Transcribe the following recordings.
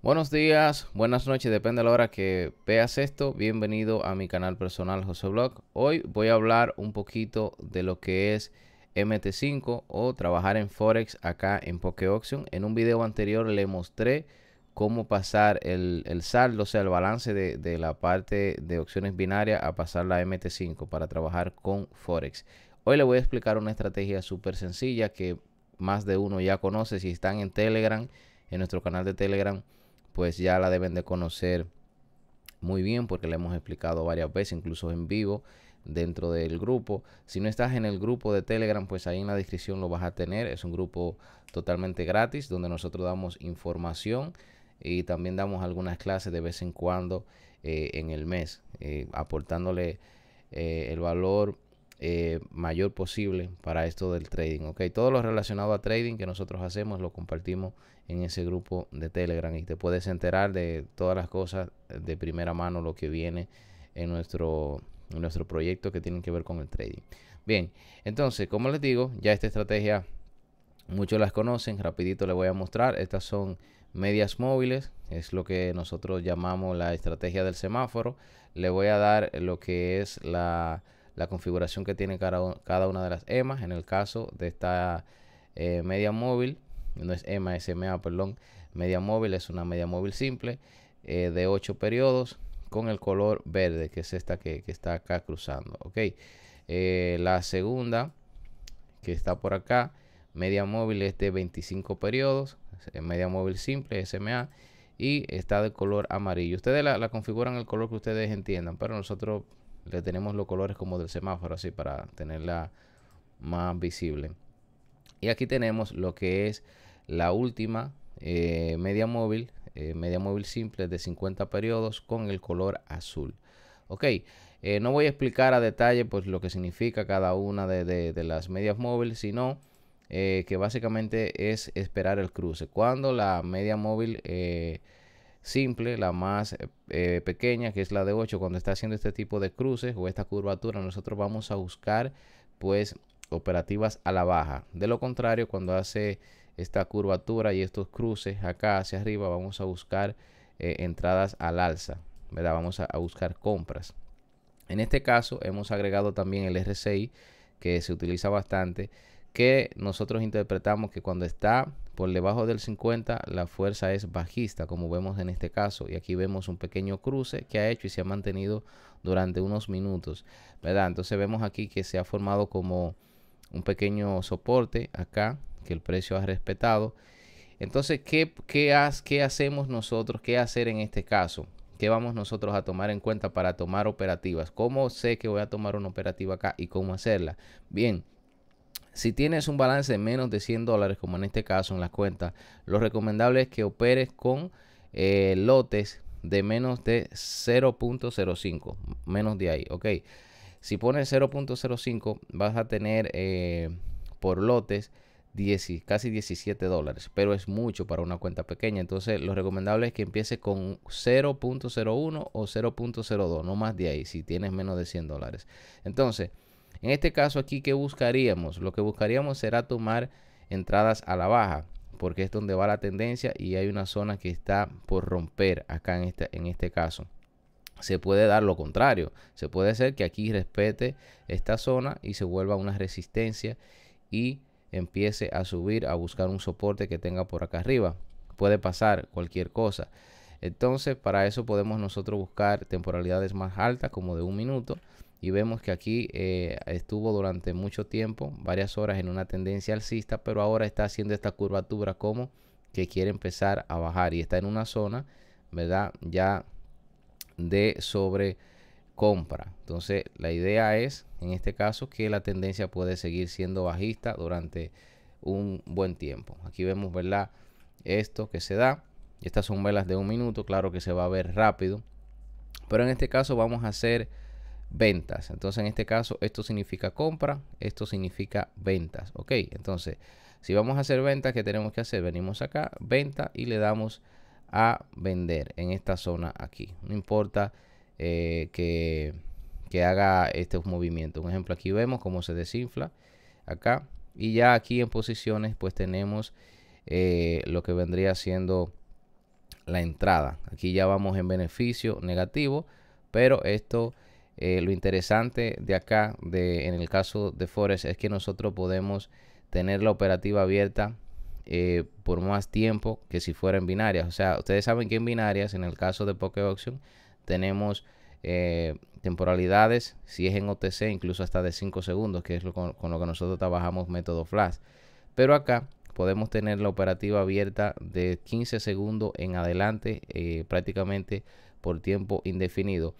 Buenos días, buenas noches, depende de la hora que veas esto. Bienvenido a mi canal personal José Blog. Hoy voy a hablar un poquito de lo que es MT5 o trabajar en Forex acá en PokeOption. En un video anterior le mostré cómo pasar el, saldo, o sea, el balance de, de la parte de opciones binarias a pasar la MT5 para trabajar con Forex. Hoy le voy a explicar una estrategia súper sencilla que más de uno ya conoce si están en Telegram, en nuestro canal de Telegram pues ya la deben de conocer muy bien porque la hemos explicado varias veces, incluso en vivo dentro del grupo. Si no estás en el grupo de Telegram, pues ahí en la descripción lo vas a tener. Es un grupo totalmente gratis donde nosotros damos información y también damos algunas clases de vez en cuando eh, en el mes, eh, aportándole eh, el valor eh, mayor posible para esto del trading. Ok, todo lo relacionado a trading que nosotros hacemos lo compartimos en ese grupo de Telegram y te puedes enterar de todas las cosas de primera mano, lo que viene en nuestro, nuestro proyecto que tienen que ver con el trading. Bien, entonces, como les digo, ya esta estrategia muchos las conocen, rapidito les voy a mostrar. Estas son medias móviles, es lo que nosotros llamamos la estrategia del semáforo. Le voy a dar lo que es la la configuración que tiene cada, una de las EMAs. En el caso de esta eh, media móvil, no es EMA, es perdón, media móvil, es una media móvil simple eh, de 8 periodos con el color verde, que es esta que, está acá cruzando. Ok, eh, la segunda que está por acá, media móvil es de 25 periodos, media móvil simple, SMA, y está de color amarillo. Ustedes la, la configuran el color que ustedes entiendan, pero nosotros le tenemos los colores como del semáforo, así para tenerla más visible. Y aquí tenemos lo que es la última eh, media móvil, eh, media móvil simple de 50 periodos con el color azul. Ok, eh, no voy a explicar a detalle pues lo que significa cada una de las medias móviles, sino que básicamente es esperar el cruce. Cuando la media móvil simple, la más eh, pequeña, que es la de 8, cuando está haciendo este tipo de cruces o esta curvatura, nosotros vamos a buscar pues operativas a la baja. De lo contrario, cuando hace esta curvatura y estos cruces acá hacia arriba, vamos a buscar eh, entradas al alza, ¿verdad? Vamos a, buscar compras. En este caso hemos agregado también el RSI que se utiliza bastante, que nosotros interpretamos que cuando está por debajo del 50 la fuerza es bajista, como vemos en este caso. Y aquí vemos un pequeño cruce que ha hecho y se ha mantenido durante unos minutos. ¿verdad? Entonces vemos aquí que se ha formado como un pequeño soporte acá, que el precio ha respetado. Entonces, ¿qué, ¿qué hacemos nosotros? ¿Qué hacer en este caso? ¿Qué vamos nosotros a tomar en cuenta para tomar operativas? ¿Cómo sé que voy a tomar una operativa acá y cómo hacerla? Bien, si tienes un balance de menos de 100 dólares, como en este caso en las cuentas, lo recomendable es que operes con eh, lotes de menos de 0.05, menos de ahí, ok. Si pones 0.05, vas a tener eh, por lotes casi 17 dólares, pero es mucho para una cuenta pequeña. Entonces, lo recomendable es que empieces con 0.01 o 0.02, no más de ahí, si tienes menos de 100 dólares. Entonces, en este caso aquí, ¿qué buscaríamos? Lo que buscaríamos será tomar entradas a la baja, porque es donde va la tendencia y hay una zona que está por romper acá en este, en este caso. Se puede dar lo contrario, se puede hacer que aquí respete esta zona y se vuelva una resistencia y empiece a subir a buscar un soporte que tenga por acá arriba. Puede pasar cualquier cosa. Entonces, para eso podemos nosotros buscar temporalidades más altas, como de un minuto. Y vemos que aquí eh, estuvo durante mucho tiempo, varias horas en una tendencia alcista, pero ahora está haciendo esta curvatura como que quiere empezar a bajar y está en una zona, ¿verdad? Ya de sobre compra. Entonces, la idea es, en este caso, que la tendencia puede seguir siendo bajista durante un buen tiempo. Aquí vemos, ¿verdad? Esto que se da. Estas son velas de un minuto, claro que se va a ver rápido. Pero en este caso vamos a hacer ventas. Entonces en este caso esto significa compra, esto significa ventas. Ok, entonces si vamos a hacer ventas, ¿qué tenemos que hacer? Venimos acá, venta y le damos a vender en esta zona aquí. No importa eh, que, haga este movimiento. Un ejemplo, aquí vemos cómo se desinfla acá. Y ya aquí en posiciones pues tenemos eh, lo que vendría siendo la entrada. Aquí ya vamos en beneficio negativo, pero esto, eh, lo interesante de acá, de, en el caso de Forex, es que nosotros podemos tener la operativa abierta eh, por más tiempo que si fuera en binarias. O sea, ustedes saben que en binarias, en el caso de Pocket Auction, tenemos eh, temporalidades, si es en OTC, incluso hasta de 5 segundos, que es lo con, lo que nosotros trabajamos método flash. Pero acá podemos tener la operativa abierta de 15 segundos en adelante, eh, prácticamente por tiempo indefinido.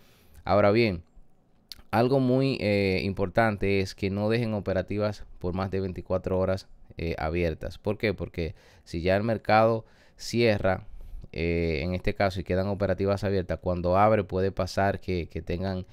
Ahora bien, algo muy eh, importante es que no dejen operativas por más de 24 horas eh, abiertas. ¿Por qué? Porque si ya el mercado cierra, en este caso, y quedan operativas abiertas, cuando abre puede pasar que, tengan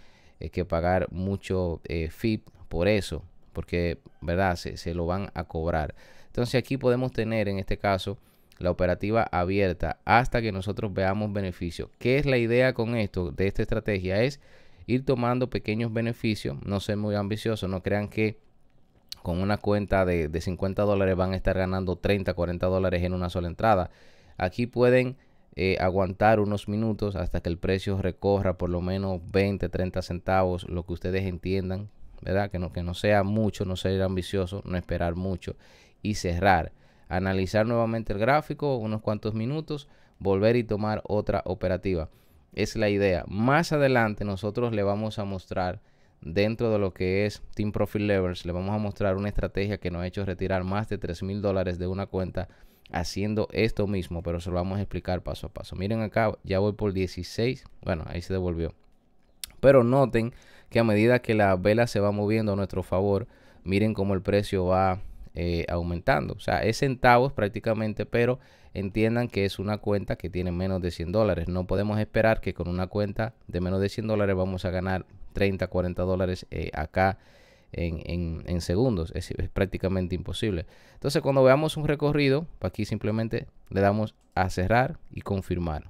que pagar mucho FIP por eso, porque, ¿verdad? se lo van a cobrar. Entonces aquí podemos tener en este caso la operativa abierta hasta que nosotros veamos beneficios. ¿Qué es la idea con esto, de esta estrategia? Es ir tomando pequeños beneficios, no ser muy ambiciosos, no crean que con una cuenta de, 50 dólares van a estar ganando 30, 40 dólares en una sola entrada. Aquí pueden eh, aguantar unos minutos hasta que el precio recorra por lo menos 20, 30 centavos, lo que ustedes entiendan, ¿verdad? Que no, que no sea mucho, no ser ambicioso, no esperar mucho y cerrar. Analizar nuevamente el gráfico unos cuantos minutos, volver y tomar otra operativa. Es la idea. Más adelante nosotros le vamos a mostrar dentro de lo que es Team Profit Levels, le vamos a mostrar una estrategia que nos ha hecho retirar más de 3 mil dólares de una cuenta haciendo esto mismo, pero se lo vamos a explicar paso a paso. Miren acá, ya voy por 16, bueno, ahí se devolvió. Pero noten que a medida que la vela se va moviendo a nuestro favor, miren cómo el precio va eh, aumentando. O sea, es centavos prácticamente, pero entiendan que es una cuenta que tiene menos de 100 dólares. No podemos esperar que con una cuenta de menos de 100 dólares vamos a ganar 30, 40 dólares eh, acá. En, segundos es, es, prácticamente imposible entonces cuando veamos un recorrido aquí simplemente le damos a cerrar y confirmar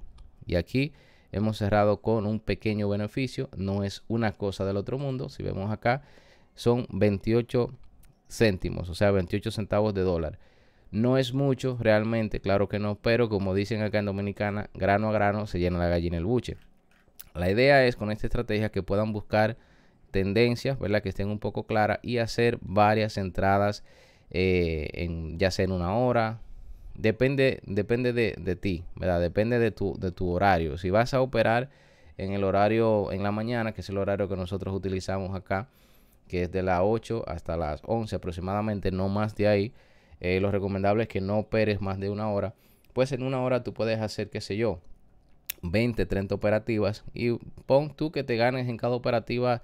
y aquí hemos cerrado con un pequeño beneficio no es una cosa del otro mundo si vemos acá son 28 céntimos, o sea, 28 centavos de dólar. No es mucho realmente, claro que no, pero como dicen acá en Dominicana, grano a grano se llena la gallina el buche. La idea es con esta estrategia que puedan buscar tendencias, ¿verdad? Que estén un poco claras y hacer varias entradas, eh, en, ya sea en una hora. Depende, depende de, de ti, ¿verdad? Depende de tu, de tu horario. Si vas a operar en el horario en la mañana, que es el horario que nosotros utilizamos acá, que es de las 8 hasta las 11 aproximadamente, no más de ahí. Eh, lo recomendable es que no operes más de una hora. Pues en una hora tú puedes hacer, qué sé yo, 20, 30 operativas y pon tú que te ganes en cada operativa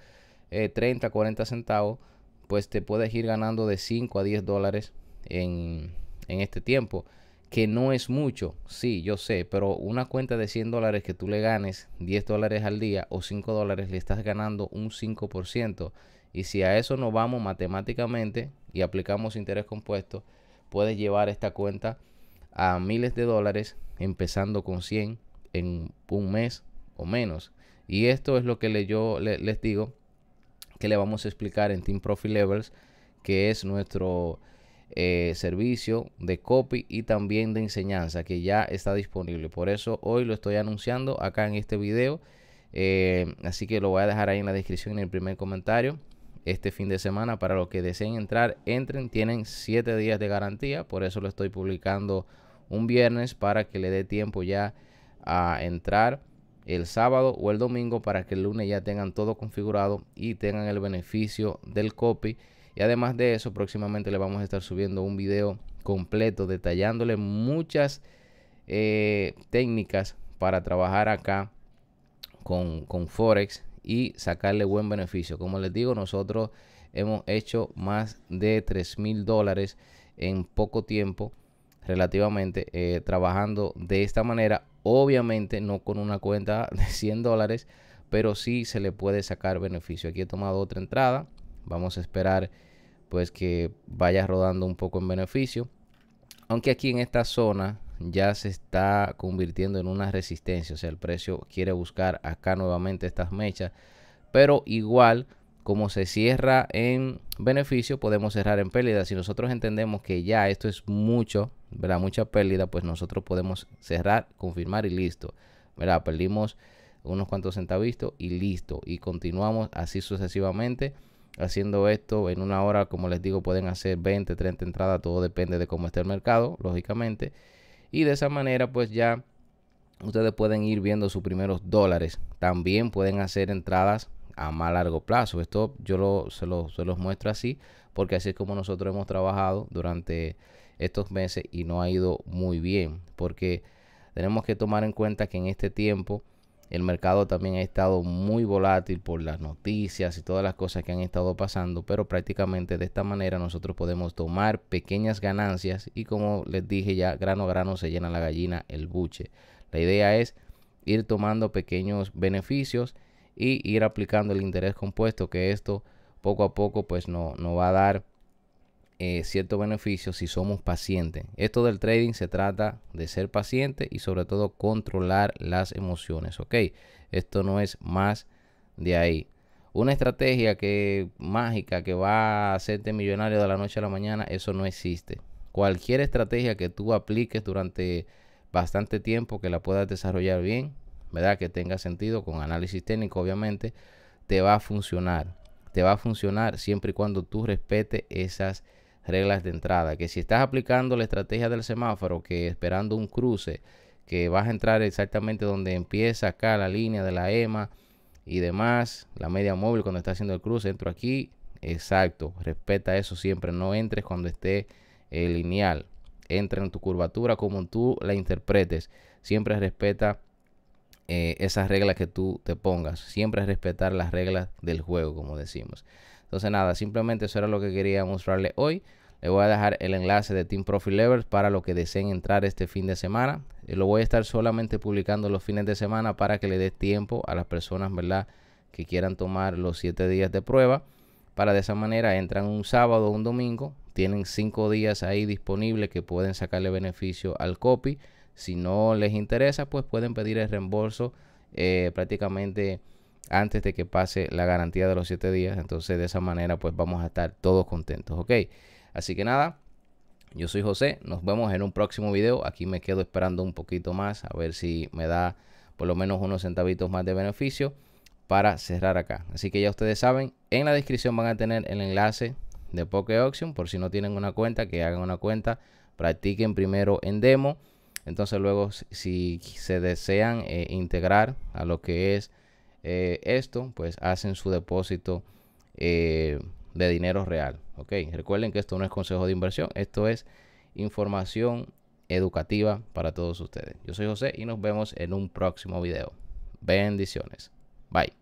30, eh, 40 centavos, pues te puedes ir ganando de 5 a 10 dólares en, en este tiempo que no es mucho, sí, yo sé, pero una cuenta de 100 dólares que tú le ganes 10 dólares al día o 5 dólares, le estás ganando un 5%. Y si a eso nos vamos matemáticamente y aplicamos interés compuesto, puedes llevar esta cuenta a miles de dólares empezando con 100 en un mes o menos. Y esto es lo que yo les digo que le vamos a explicar en Team Profit Levels, que es nuestro eh, servicio de copy y también de enseñanza que ya está disponible. Por eso hoy lo estoy anunciando acá en este video. Eh, así que lo voy a dejar ahí en la descripción en el primer comentario este fin de semana. Para los que deseen entrar, entren. Tienen 7 días de garantía. Por eso lo estoy publicando un viernes para que le dé tiempo ya a entrar el sábado o el domingo para que el lunes ya tengan todo configurado y tengan el beneficio del copy. Y además de eso, próximamente le vamos a estar subiendo un video completo detallándole muchas eh, técnicas para trabajar acá con, con Forex y sacarle buen beneficio. Como les digo, nosotros hemos hecho más de 3 mil dólares en poco tiempo relativamente eh, trabajando de esta manera. Obviamente no con una cuenta de 100 dólares, pero sí se le puede sacar beneficio. Aquí he tomado otra entrada. Vamos a esperar pues que vaya rodando un poco en beneficio. Aunque aquí en esta zona ya se está convirtiendo en una resistencia. O sea, el precio quiere buscar acá nuevamente estas mechas. Pero igual, como se cierra en beneficio, podemos cerrar en pérdida. Si nosotros entendemos que ya esto es mucho, ¿verdad? Mucha pérdida, pues nosotros podemos cerrar, confirmar y listo. ¿Verdad? Perdimos unos cuantos centavitos y listo. Y continuamos así sucesivamente haciendo esto en una hora, como les digo, pueden hacer 20, 30 entradas, todo depende de cómo esté el mercado, lógicamente y de esa manera pues ya ustedes pueden ir viendo sus primeros dólares. También pueden hacer entradas a más largo plazo. Esto yo se, lo, se, los muestro así porque así es como nosotros hemos trabajado durante estos meses y no ha ido muy bien porque tenemos que tomar en cuenta que en este tiempo el mercado también ha estado muy volátil por las noticias y todas las cosas que han estado pasando, pero prácticamente de esta manera nosotros podemos tomar pequeñas ganancias y como les dije ya, grano a grano se llena la gallina el buche. La idea es ir tomando pequeños beneficios y ir aplicando el interés compuesto que esto poco a poco pues no, no va a dar Cierto eh, ciertos beneficios si somos pacientes. Esto del trading se trata de ser paciente y sobre todo controlar las emociones, ¿ok? Esto no es más de ahí. Una estrategia que mágica que va a hacerte millonario de la noche a la mañana, eso no existe. Cualquier estrategia que tú apliques durante bastante tiempo, que la puedas desarrollar bien, ¿verdad? Que tenga sentido con análisis técnico, obviamente, te va a funcionar. Te va a funcionar siempre y cuando tú respete esas reglas de entrada, que si estás aplicando la estrategia del semáforo, que esperando un cruce, que vas a entrar exactamente donde empieza acá la línea de la EMA y demás, la media móvil cuando está haciendo el cruce, entro aquí, exacto, respeta eso siempre, no entres cuando esté eh, lineal, entra en tu curvatura como tú la interpretes, siempre respeta eh, esas reglas que tú te pongas. Siempre respetar las reglas del juego, como decimos. Entonces nada, simplemente eso era lo que quería mostrarle hoy. Le voy a dejar el enlace de Team Profit para lo que deseen entrar este fin de semana. Eh, lo voy a estar solamente publicando los fines de semana para que le dé tiempo a las personas, ¿verdad? Que quieran tomar los 7 días de prueba. Para de esa manera entran un sábado o un domingo. Tienen 5 días ahí disponibles que pueden sacarle beneficio al copy. Si no les interesa, pues pueden pedir el reembolso eh, prácticamente antes de que pase la garantía de los 7 días. Entonces de esa manera pues vamos a estar todos contentos, ¿ok? Así que nada, yo soy José, nos vemos en un próximo video. Aquí me quedo esperando un poquito más a ver si me da por lo menos unos centavitos más de beneficio para cerrar acá. Así que ya ustedes saben, en la descripción van a tener el enlace de Poké Auction por si no tienen una cuenta, que hagan una cuenta, practiquen primero en demo entonces luego si se desean eh, integrar a lo que es eh, esto, pues hacen su depósito eh, de dinero real. Recuerden que esto no es consejo de inversión, esto es información educativa para todos ustedes. Yo soy José y nos vemos en un próximo video. Bendiciones. Bye.